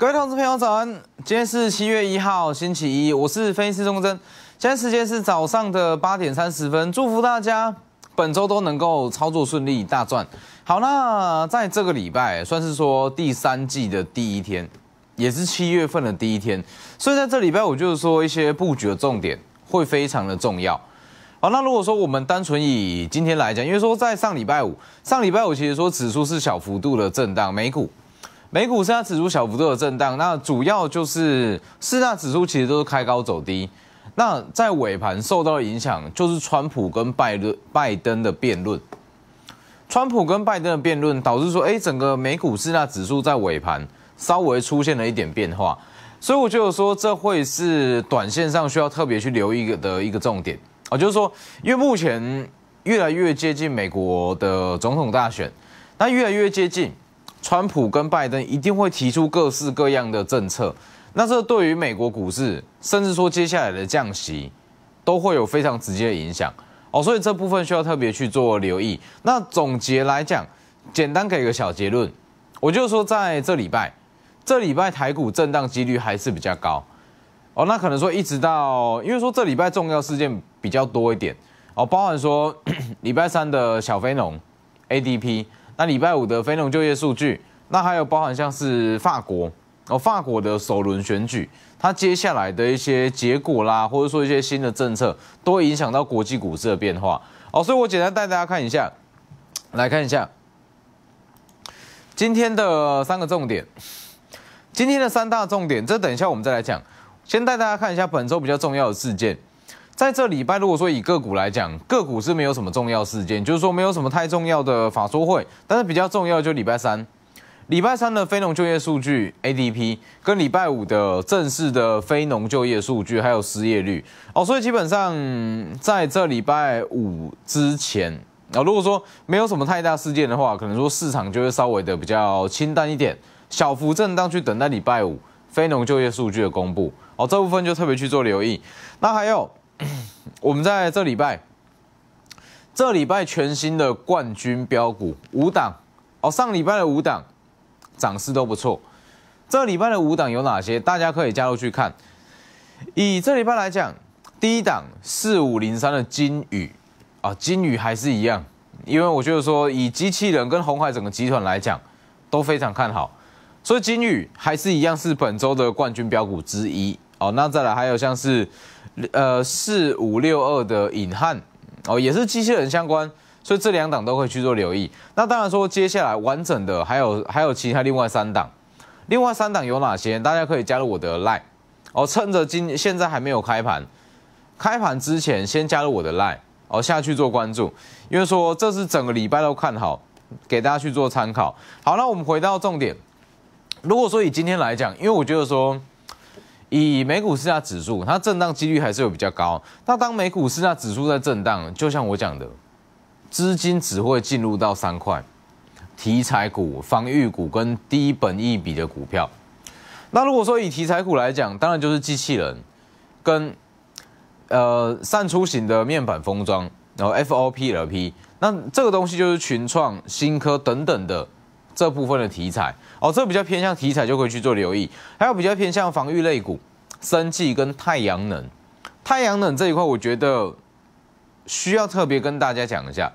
各位同志朋友早安，今天是七月一号星期一，我是分析师钟真，现在时间是早上的八点三十分，祝福大家本周都能够操作顺利，大赚。好，那在这个礼拜算是说第三季的第一天，也是七月份的第一天，所以在这礼拜我就是说一些布局的重点会非常的重要。好，那如果说我们单纯以今天来讲，因为说在上礼拜五、上礼拜五其实说指数是小幅度的震荡，美股。美股四大指数小幅度的震荡，那主要就是四大指数其实都是开高走低，那在尾盘受到影响，就是川普跟拜伦拜登的辩论，川普跟拜登的辩论导致说，哎，整个美股四大指数在尾盘稍微出现了一点变化，所以我觉得说这会是短线上需要特别去留意的一个重点啊，就是说因为目前越来越接近美国的总统大选，那越来越接近。川普跟拜登一定会提出各式各样的政策，那这对于美国股市，甚至说接下来的降息，都会有非常直接的影响哦。所以这部分需要特别去做留意。那总结来讲，简单给个小结论，我就说在这礼拜，这礼拜台股震荡几率还是比较高哦。那可能说一直到，因为说这礼拜重要事件比较多一点哦，包含说 礼拜三的小非农、ADP。那礼拜五的非农就业数据，那还有包含像是法国哦，法国的首轮选举，它接下来的一些结果啦，或者说一些新的政策，都会影响到国际股市的变化。哦，所以我简单带大家看一下，来看一下今天的三个重点，今天的三大重点，这等一下我们再来讲，先带大家看一下本周比较重要的事件。在这礼拜，如果说以个股来讲，个股是没有什么重要事件，就是说没有什么太重要的法说会，但是比较重要就礼拜三，礼拜三的非农就业数据 ADP 跟礼拜五的正式的非农就业数据还有失业率哦，所以基本上在这礼拜五之前，哦，如果说没有什么太大事件的话，可能说市场就会稍微的比较清淡一点，小幅震荡去等待礼拜五非农就业数据的公布哦，这部分就特别去做留意，那还有。我们在这礼拜，这礼拜全新的冠军标股五档哦，上礼拜的五档涨势都不错。这礼拜的五档有哪些？大家可以加入去看。以这礼拜来讲，第一档四五零三的金宇啊，金宇还是一样，因为我觉得说以机器人跟红海整个集团来讲都非常看好，所以金宇还是一样是本周的冠军标股之一。哦，那再来还有像是，呃，四五六二的隐汉，哦，也是机器人相关，所以这两档都可以去做留意。那当然说，接下来完整的还有还有其他另外三档，另外三档有哪些？大家可以加入我的 line，哦，趁着今现在还没有开盘，开盘之前先加入我的 line，哦，下去做关注，因为说这是整个礼拜都看好，给大家去做参考。好，那我们回到重点，如果说以今天来讲，因为我觉得说。以美股市价指数，它震荡几率还是有比较高。那当美股市价指数在震荡，就像我讲的，资金只会进入到三块题材股、防御股跟低本益比的股票。那如果说以题材股来讲，当然就是机器人跟呃，散出型的面板封装，然后 FOP、LP，那这个东西就是群创、新科等等的。这部分的题材哦，这比较偏向题材，就可以去做留意。还有比较偏向防御类股、生技跟太阳能。太阳能这一块，我觉得需要特别跟大家讲一下，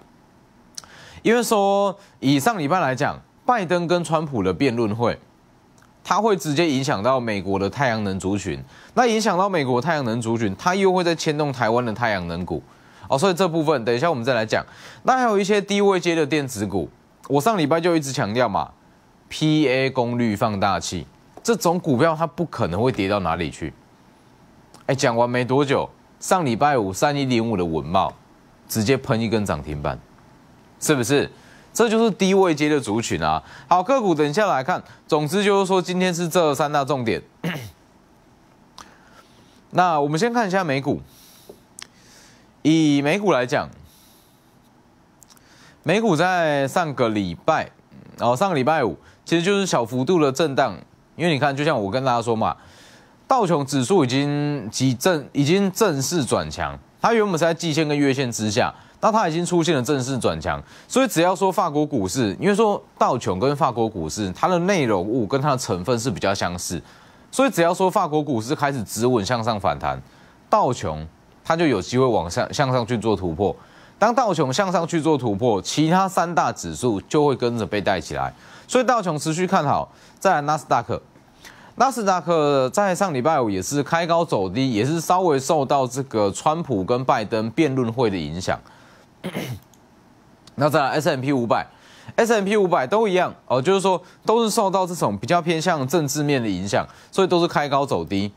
因为说以上礼拜来讲，拜登跟川普的辩论会，它会直接影响到美国的太阳能族群。那影响到美国太阳能族群，它又会再牵动台湾的太阳能股。哦，所以这部分等一下我们再来讲。那还有一些低位阶的电子股。我上礼拜就一直强调嘛，PA 功率放大器这种股票，它不可能会跌到哪里去。哎，讲完没多久，上礼拜五三一零五的文茂，直接喷一根涨停板，是不是？这就是低位接的族群啊。好，个股等一下来看。总之就是说，今天是这三大重点。那我们先看一下美股，以美股来讲。美股在上个礼拜，哦，上个礼拜五，其实就是小幅度的震荡。因为你看，就像我跟大家说嘛，道琼指数已经即正，已经正式转强。它原本是在季线跟月线之下，那它已经出现了正式转强。所以只要说法国股市，因为说道琼跟法国股市，它的内容物跟它的成分是比较相似，所以只要说法国股市开始止稳向上反弹，道琼它就有机会往上向上去做突破。当道琼向上去做突破，其他三大指数就会跟着被带起来。所以道琼持续看好。再来纳斯达克，纳斯达克在上礼拜五也是开高走低，也是稍微受到这个川普跟拜登辩论会的影响。那再来 S M P 五百，S M P 五百都一样哦，就是说都是受到这种比较偏向政治面的影响，所以都是开高走低。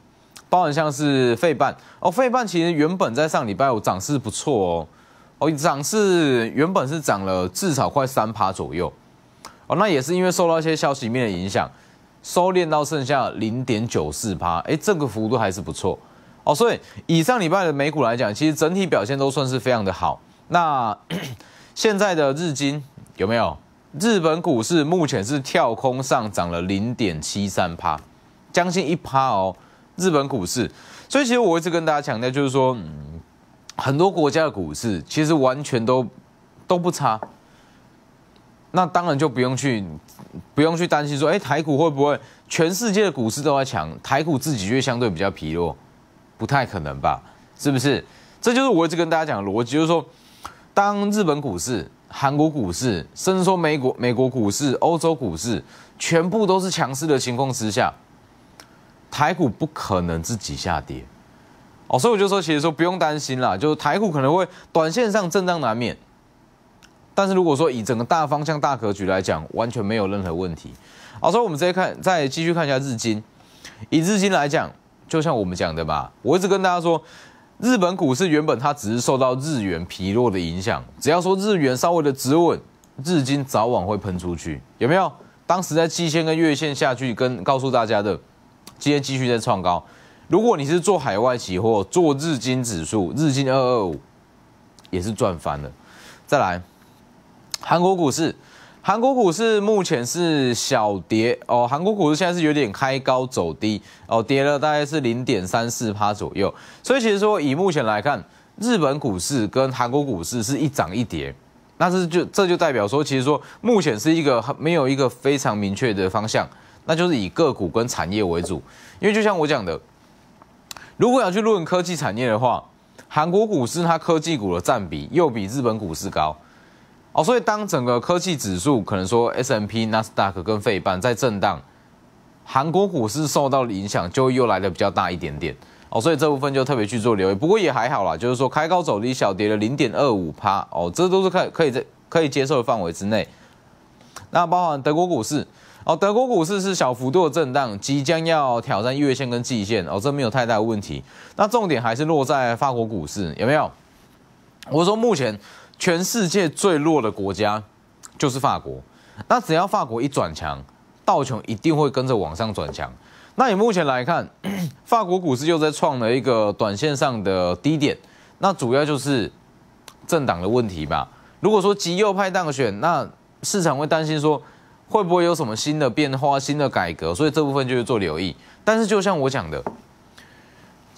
包含像是费半哦，费半其实原本在上礼拜五涨势不错哦。哦，涨是原本是涨了至少快三趴左右，哦，那也是因为受到一些消息面的影响，收敛到剩下零点九四趴，哎，这个幅度还是不错，哦，所以以上礼拜的美股来讲，其实整体表现都算是非常的好。那 现在的日经有没有？日本股市目前是跳空上涨了零点七三趴，将近一趴哦，日本股市。所以其实我一直跟大家强调，就是说。很多国家的股市其实完全都都不差，那当然就不用去不用去担心说，哎，台股会不会？全世界的股市都在强，台股自己却相对比较疲弱，不太可能吧？是不是？这就是我一直跟大家讲的逻辑，就是说，当日本股市、韩国股市，甚至说美国美国股市、欧洲股市全部都是强势的情况之下，台股不可能自己下跌。哦，所以我就说，其实说不用担心啦，就是台股可能会短线上震荡难免，但是如果说以整个大方向大格局来讲，完全没有任何问题。好，所以我们再看，再继续看一下日经。以日经来讲，就像我们讲的吧，我一直跟大家说，日本股市原本它只是受到日元疲弱的影响，只要说日元稍微的止稳，日经早晚会喷出去，有没有？当时在季线跟月线下去跟告诉大家的，今天继续在创高。如果你是做海外期货，做日经指数，日经二二五也是赚翻了。再来，韩国股市，韩国股市目前是小跌哦，韩国股市现在是有点开高走低哦，跌了大概是零点三四趴左右。所以其实说以目前来看，日本股市跟韩国股市是一涨一跌，那是就这就代表说，其实说目前是一个没有一个非常明确的方向，那就是以个股跟产业为主，因为就像我讲的。如果要去论科技产业的话，韩国股市它科技股的占比又比日本股市高哦，所以当整个科技指数可能说 S M P Nasdaq 跟费板在震荡，韩国股市受到的影响就又来的比较大一点点哦，所以这部分就特别去做留意。不过也还好啦，就是说开高走低，小跌了零点二五趴哦，这都是可可以在可以接受的范围之内。那包含德国股市。哦，德国股市是小幅度的震荡，即将要挑战月线跟季线哦，这没有太大问题。那重点还是落在法国股市有没有？我说目前全世界最弱的国家就是法国，那只要法国一转强，道琼一定会跟着往上转强。那你目前来看，法国股市又在创了一个短线上的低点，那主要就是政党的问题吧？如果说极右派当选，那市场会担心说。会不会有什么新的变化、新的改革？所以这部分就是做留意。但是就像我讲的，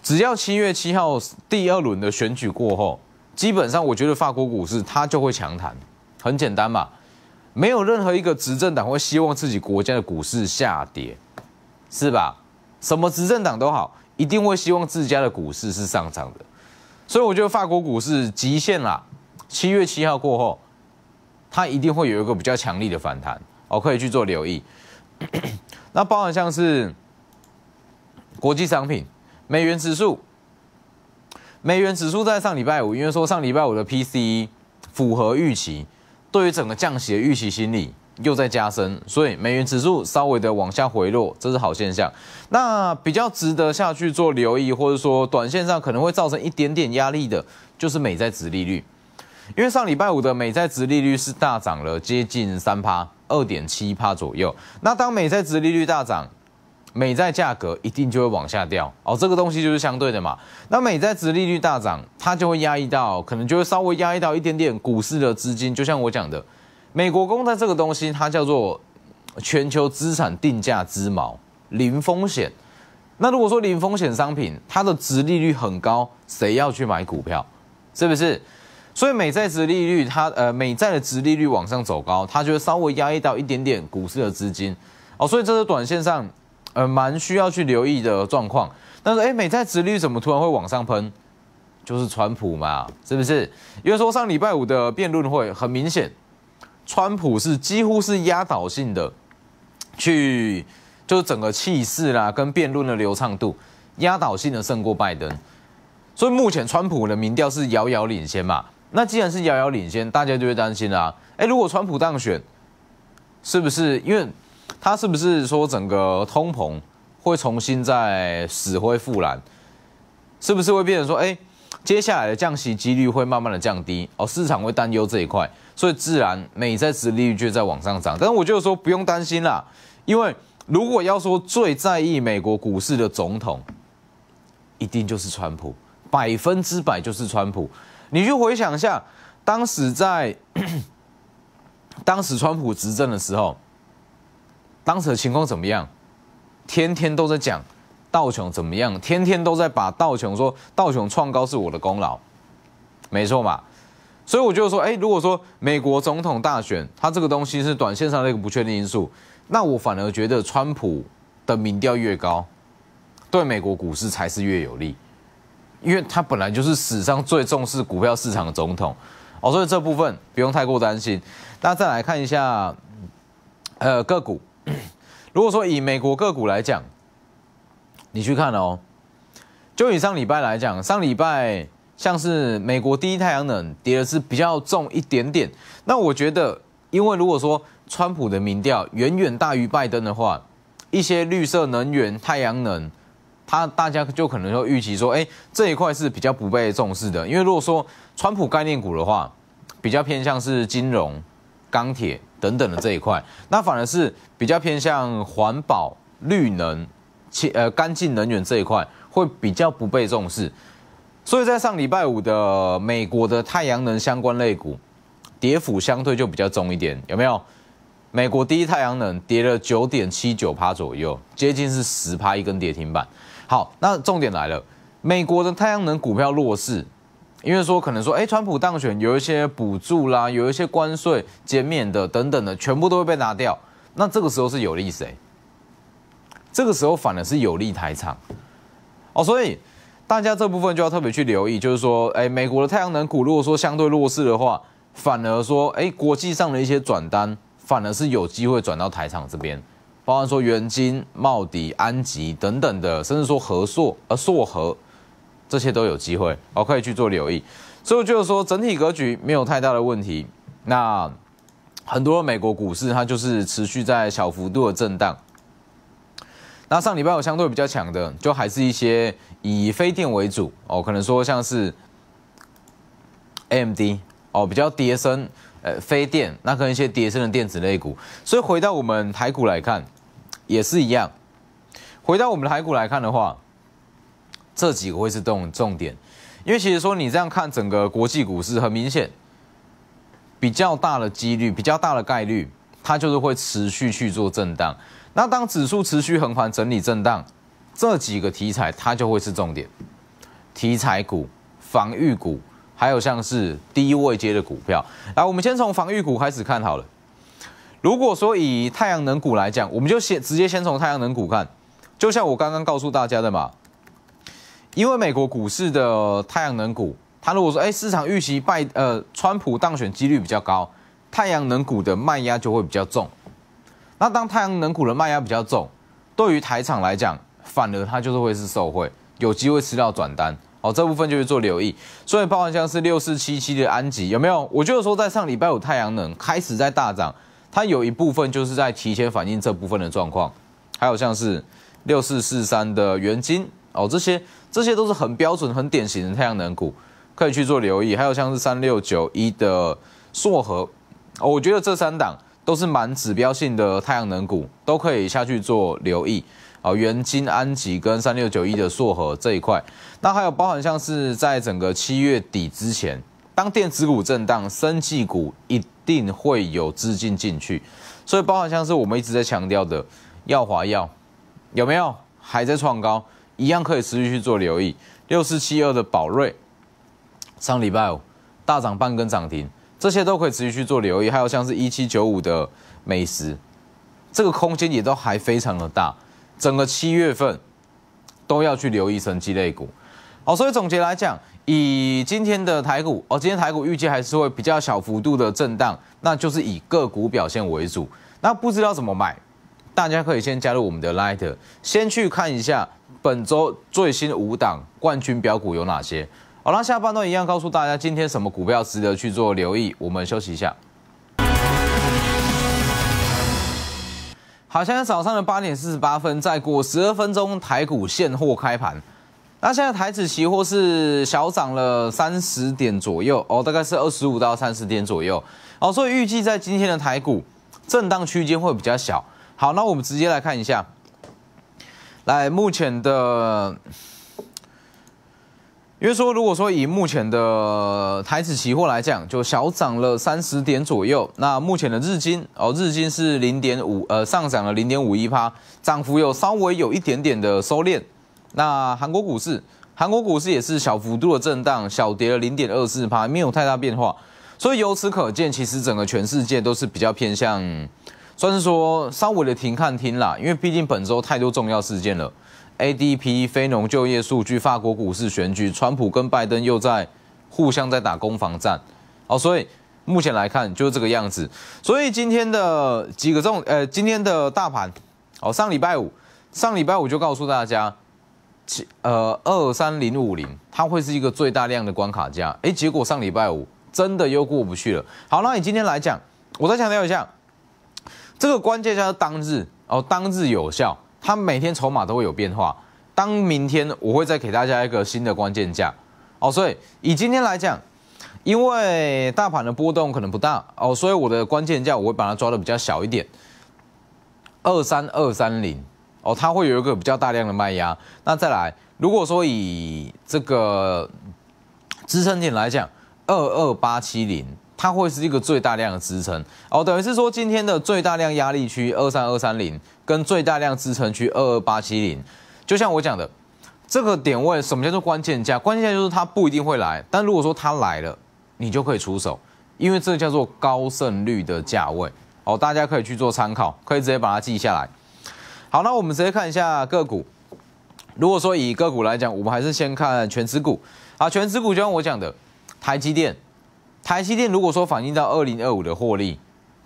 只要七月七号第二轮的选举过后，基本上我觉得法国股市它就会强弹。很简单嘛，没有任何一个执政党会希望自己国家的股市下跌，是吧？什么执政党都好，一定会希望自家的股市是上涨的。所以我觉得法国股市极限啦，七月七号过后，它一定会有一个比较强力的反弹。哦，可以去做留意。那包含像是国际商品、美元指数，美元指数在上礼拜五，因为说上礼拜五的 P C e 符合预期，对于整个降息的预期心理又在加深，所以美元指数稍微的往下回落，这是好现象。那比较值得下去做留意，或者说短线上可能会造成一点点压力的，就是美债值利率，因为上礼拜五的美债值利率是大涨了接近三趴。二点七帕左右，那当美债殖利率大涨，美债价格一定就会往下掉哦。这个东西就是相对的嘛。那美债值利率大涨，它就会压抑到，可能就会稍微压抑到一点点股市的资金。就像我讲的，美国公债这个东西，它叫做全球资产定价之锚，零风险。那如果说零风险商品，它的值利率很高，谁要去买股票？是不是？所以美债值利率，它呃，美债的值利率往上走高，它就会稍微压抑到一点点股市的资金哦，所以这是短线上呃蛮需要去留意的状况。但是哎，美债值利率怎么突然会往上喷？就是川普嘛，是不是？因为说上礼拜五的辩论会，很明显，川普是几乎是压倒性的去，就是整个气势啦跟辩论的流畅度，压倒性的胜过拜登，所以目前川普的民调是遥遥领先嘛。那既然是遥遥领先，大家就会担心啦。哎，如果川普当选，是不是？因为他是不是说整个通膨会重新再死灰复燃？是不是会变成说，哎，接下来的降息几率会慢慢的降低？哦，市场会担忧这一块，所以自然美债殖利率就在往上涨。但是我就说不用担心啦，因为如果要说最在意美国股市的总统，一定就是川普，百分之百就是川普。你去回想一下，当时在，当时川普执政的时候，当时的情况怎么样？天天都在讲道琼怎么样，天天都在把道琼说道琼创高是我的功劳，没错吧？所以我就说，哎，如果说美国总统大选，它这个东西是短线上的一个不确定因素，那我反而觉得川普的民调越高，对美国股市才是越有利。因为他本来就是史上最重视股票市场的总统，哦，所以这部分不用太过担心。大家再来看一下，呃，个股，如果说以美国个股来讲，你去看哦，就以上礼拜来讲，上礼拜像是美国第一太阳能跌的是比较重一点点。那我觉得，因为如果说川普的民调远远大于拜登的话，一些绿色能源、太阳能。他大家就可能就预期说，哎，这一块是比较不被重视的，因为如果说川普概念股的话，比较偏向是金融、钢铁等等的这一块，那反而是比较偏向环保、绿能、清呃干净能源这一块会比较不被重视。所以在上礼拜五的美国的太阳能相关类股，跌幅相对就比较重一点，有没有？美国第一太阳能跌了九点七九趴左右，接近是十趴一根跌停板。好，那重点来了，美国的太阳能股票弱势，因为说可能说，哎，川普当选有一些补助啦，有一些关税减免的等等的，全部都会被拿掉。那这个时候是有利谁？这个时候反而是有利台厂。哦，所以大家这部分就要特别去留意，就是说，哎，美国的太阳能股如果说相对弱势的话，反而说，哎，国际上的一些转单，反而是有机会转到台厂这边。包含说元金、茂迪、安吉等等的，甚至说和硕、呃硕和，这些都有机会哦，可以去做留意。所以就是说整体格局没有太大的问题。那很多美国股市它就是持续在小幅度的震荡。那上礼拜有相对比较强的，就还是一些以非电为主哦，可能说像是 AMD 哦比较跌升，呃非电，那可能一些跌升的电子类股。所以回到我们台股来看。也是一样，回到我们的台股来看的话，这几个会是重重点，因为其实说你这样看整个国际股市，很明显，比较大的几率、比较大的概率，它就是会持续去做震荡。那当指数持续横盘整理震荡，这几个题材它就会是重点，题材股、防御股，还有像是低位接的股票。来，我们先从防御股开始看好了。如果说以太阳能股来讲，我们就先直接先从太阳能股看，就像我刚刚告诉大家的嘛，因为美国股市的太阳能股，它如果说哎市场预期拜呃川普当选几率比较高，太阳能股的卖压就会比较重。那当太阳能股的卖压比较重，对于台场来讲，反而它就是会是受惠，有机会吃到转单。哦，这部分就是做留意。所以包含像是六四七七的安吉有没有？我就是说在上礼拜有太阳能开始在大涨。它有一部分就是在提前反映这部分的状况，还有像是六四四三的元晶哦，这些这些都是很标准、很典型的太阳能股，可以去做留意。还有像是三六九一的硕核，我觉得这三档都是蛮指标性的太阳能股，都可以下去做留意。哦，元晶、安吉跟三六九一的硕核这一块，那还有包含像是在整个七月底之前，当电子股震荡、升技股一。定会有资金进去，所以包含像是我们一直在强调的耀华药，有没有还在创高，一样可以持续去做留意。六四七二的宝瑞，上礼拜五大涨半根涨停，这些都可以持续去做留意。还有像是一七九五的美食，这个空间也都还非常的大，整个七月份都要去留意神些肋股。好，所以总结来讲，以今天的台股，哦，今天台股预计还是会比较小幅度的震荡，那就是以个股表现为主。那不知道怎么买，大家可以先加入我们的 Lighter，先去看一下本周最新五档冠军标股有哪些。好了，下半段一样告诉大家今天什么股票值得去做留意。我们休息一下。好，现在早上的八点四十八分，再过十二分钟，台股现货开盘。那现在台指期货是小涨了三十点左右哦，大概是二十五到三十点左右哦，所以预计在今天的台股震荡区间会比较小。好，那我们直接来看一下，来目前的，因为说如果说以目前的台指期货来讲，就小涨了三十点左右。那目前的日经哦，日经是零点五呃上涨了零点五一趴，涨幅有稍微有一点点的收敛。那韩国股市，韩国股市也是小幅度的震荡，小跌了零点二四趴，没有太大变化。所以由此可见，其实整个全世界都是比较偏向，算是说稍微的停看听啦。因为毕竟本周太多重要事件了：A D P 非农就业数据、法国股市选举、川普跟拜登又在互相在打攻防战。哦，所以目前来看就是这个样子。所以今天的几个重，呃，今天的大盘，哦，上礼拜五，上礼拜五就告诉大家。呃，二三零五零，它会是一个最大量的关卡价。哎，结果上礼拜五真的又过不去了。好，那你今天来讲，我再强调一下，这个关键价是当日哦，当日有效，它每天筹码都会有变化。当明天我会再给大家一个新的关键价哦。所以以今天来讲，因为大盘的波动可能不大哦，所以我的关键价我会把它抓的比较小一点，二三二三零。哦，它会有一个比较大量的卖压。那再来，如果说以这个支撑点来讲，二二八七零，它会是一个最大量的支撑。哦，等于是说今天的最大量压力区二三二三零，跟最大量支撑区二二八七零，就像我讲的，这个点位什么叫做关键价？关键价就是它不一定会来，但如果说它来了，你就可以出手，因为这叫做高胜率的价位。哦，大家可以去做参考，可以直接把它记下来。好，那我们直接看一下个股。如果说以个股来讲，我们还是先看全职股啊。全职股就像我讲的，台积电，台积电如果说反映到二零二五的获利，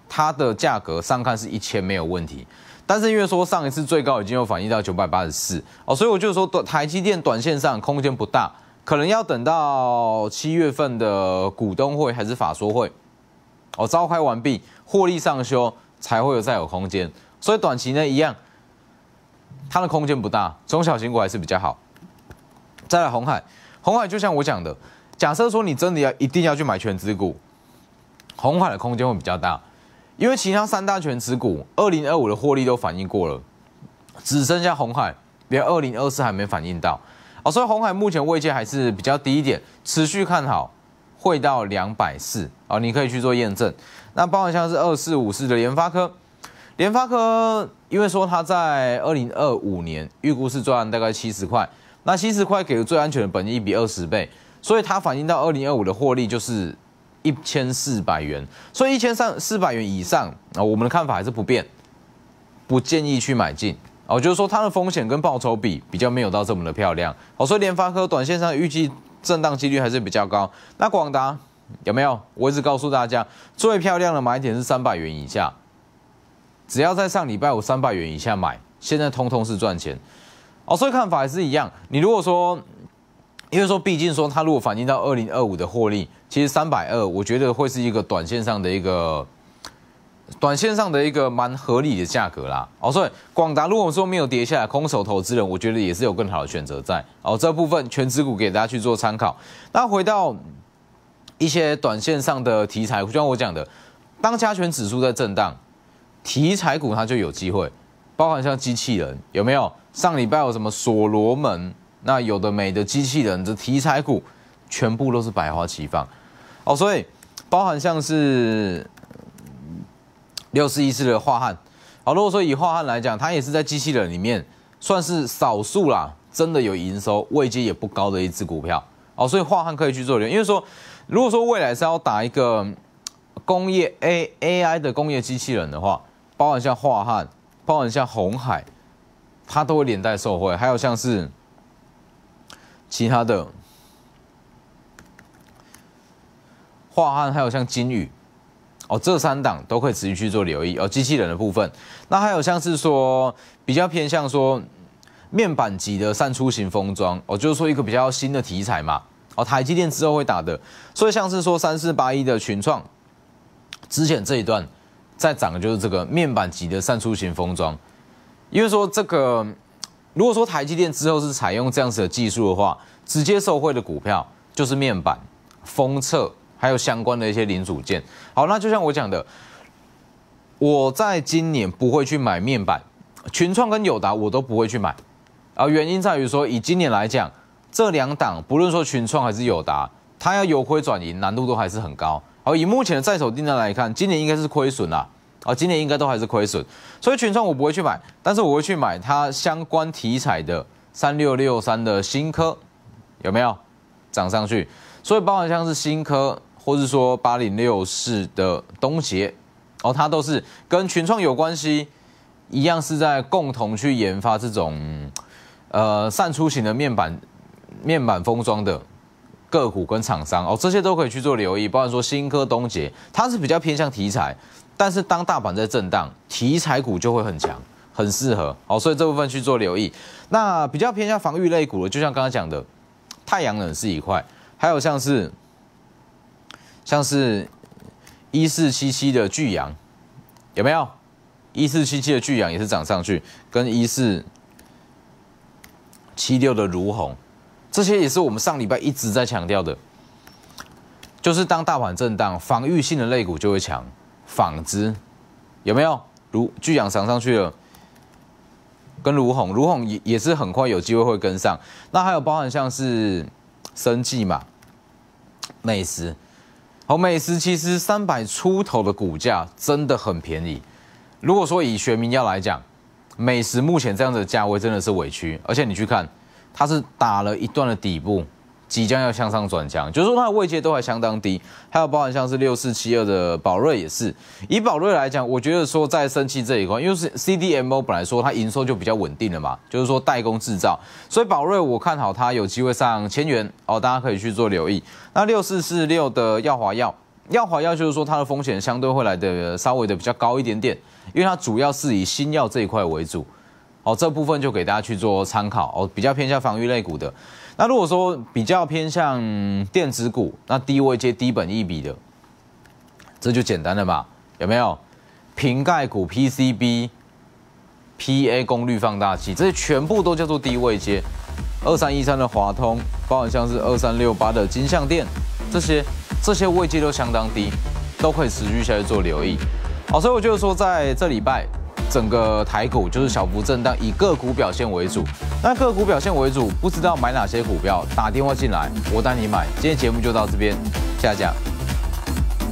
它的价格上看是一千没有问题。但是因为说上一次最高已经有反映到九百八十四哦，所以我就说台积电短线上空间不大，可能要等到七月份的股东会还是法说会哦召开完毕，获利上修才会有再有空间。所以短期呢一样。它的空间不大，中小型股还是比较好。再来红海，红海就像我讲的，假设说你真的要一定要去买全资股，红海的空间会比较大，因为其他三大全指股二零二五的获利都反映过了，只剩下红海，连二零二四还没反映到。啊，所以红海目前位阶还是比较低一点，持续看好会到两百四啊，你可以去做验证。那包括像是二四五四的联发科。联发科因为说它在二零二五年预估是赚大概七十块，那七十块给最安全的本金比二十倍，所以它反映到二零二五的获利就是一千四百元，所以一千三四百元以上啊，我们的看法还是不变，不建议去买进哦，就是说它的风险跟报酬比比较没有到这么的漂亮，哦，所以联发科短线上预计震荡几率还是比较高。那广达有没有？我一直告诉大家，最漂亮的买点是三百元以下。只要在上礼拜五三百元以下买，现在通通是赚钱哦。所以看法还是一样。你如果说，因为说毕竟说它如果反映到二零二五的获利，其实三百二，我觉得会是一个短线上的一个短线上的一个蛮合理的价格啦。哦，所以广达如果说没有跌下来，空手投资人我觉得也是有更好的选择在哦。这部分全指股给大家去做参考。那回到一些短线上的题材，就像我讲的，当加权指数在震荡。题材股它就有机会，包含像机器人有没有？上礼拜有什么所罗门？那有的美的机器人这题材股，全部都是百花齐放。哦，所以包含像是六十一支的画汉。好，如果说以画汉来讲，它也是在机器人里面算是少数啦，真的有营收，位阶也不高的一只股票。哦，所以画汉可以去做。因为说，如果说未来是要打一个工业 A A I 的工业机器人的话，包含像华汉，包含像红海，它都会连带受惠。还有像是其他的华汉，还有像金宇，哦，这三档都可以持续去做留意。哦，机器人的部分，那还有像是说比较偏向说面板级的散出型封装，哦，就是说一个比较新的题材嘛。哦，台积电之后会打的，所以像是说三四八一的群创，之前这一段。再涨的就是这个面板级的散出型封装，因为说这个，如果说台积电之后是采用这样子的技术的话，直接受惠的股票就是面板、封测还有相关的一些零组件。好，那就像我讲的，我在今年不会去买面板，群创跟友达我都不会去买，啊，原因在于说以今年来讲，这两档不论说群创还是友达，它要由亏转盈难度都还是很高。好，以目前的在手订单来看，今年应该是亏损啦。啊，今年应该都还是亏损，所以群创我不会去买，但是我会去买它相关题材的三六六三的新科，有没有涨上去？所以包含像是新科，或是说八零六四的东杰，哦，它都是跟群创有关系，一样是在共同去研发这种，呃，散出型的面板，面板封装的。个股跟厂商哦，这些都可以去做留意，包括说新科东杰，它是比较偏向题材，但是当大盘在震荡，题材股就会很强，很适合哦，所以这部分去做留意。那比较偏向防御类股的，就像刚刚讲的，太阳冷是一块，还有像是，像是一四七七的巨阳，有没有？一四七七的巨阳也是涨上去，跟一四七六的如虹。这些也是我们上礼拜一直在强调的，就是当大盘震荡，防御性的类股就会强，纺织有没有？如巨阳涨上去了，跟如红，如红也也是很快有机会会跟上。那还有包含像是生技嘛，美食，好，美食其实三百出头的股价真的很便宜。如果说以学民要来讲，美食目前这样的价位真的是委屈，而且你去看。它是打了一段的底部，即将要向上转强，就是说它的位阶都还相当低，还有包含像是六四七二的宝瑞也是，以宝瑞来讲，我觉得说在生气这一块，因为是 CDMO 本来说它营收就比较稳定了嘛，就是说代工制造，所以宝瑞我看好它有机会上千元哦，大家可以去做留意。那六四四六的耀华药，药华药就是说它的风险相对会来的稍微的比较高一点点，因为它主要是以新药这一块为主。哦，这部分就给大家去做参考哦，比较偏向防御类股的。那如果说比较偏向电子股，那低位接低本一笔的，这就简单了吧？有没有？瓶盖股、PCB、PA 功率放大器，这些全部都叫做低位接。二三一三的华通，包含像是二三六八的金相电，这些这些位阶都相当低，都可以持续下去做留意。好，所以我就是说在这礼拜。整个台股就是小幅震荡，以个股表现为主。那个股表现为主，不知道买哪些股票，打电话进来，我带你买。今天节目就到这边，下讲。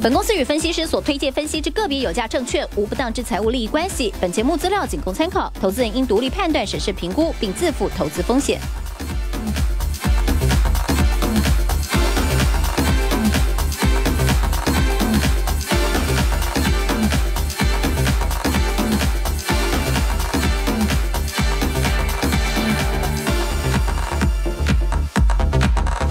本公司与分析师所推荐分析之个别有价证券，无不当之财务利益关系。本节目资料仅供参考，投资人应独立判断、审视、评估，并自负投资风险。